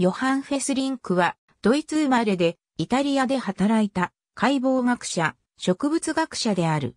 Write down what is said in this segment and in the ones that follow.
ヨハン・フェスリンクは、ドイツ生まれで、イタリアで働いた、解剖学者、植物学者である。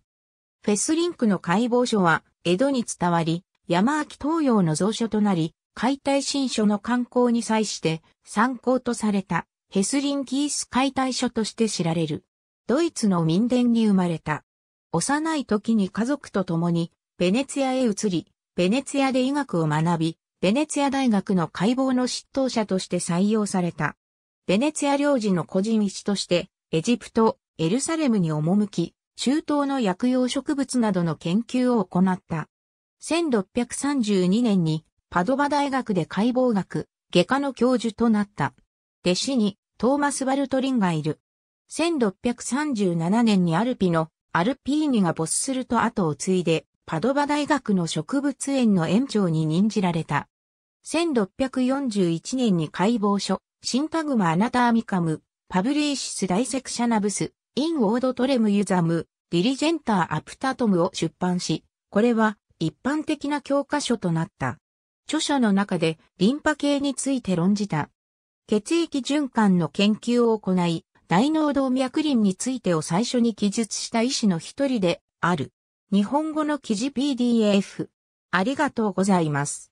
フェスリンクの解剖書は、江戸に伝わり、山秋東洋の蔵書となり、解体新書の刊行に際して参考とされたヘスリンキース解体書として知られる。ドイツの民伝に生まれた。幼い時に家族と共にベネツィアへ移り、ベネツィアで医学を学び、ベネツィア大学の解剖の執刀者として採用された。ベネツィア領事の個人一として、エジプト、エルサレムに赴き、中東の薬用植物などの研究を行った。1632年にパドバ大学で解剖学、外科の教授となった。弟子にトーマス・バルトリンがいる。1637年にアルピのアルピーニが没すると後を継いで、パドバ大学の植物園の園長に任じられた。1641年に解剖書、シンタグマ・アナターミカム、パブリーシス・ダイセクシャナブス、イン・オード・トレム・ユザム、ディリジェンター・アプタトムを出版し、これは一般的な教科書となった。著書の中でリンパ系について論じた。血液循環の研究を行い、大脳動脈輪についてを最初に記述した医師の一人である。日本語の記事 PDF。ありがとうございます。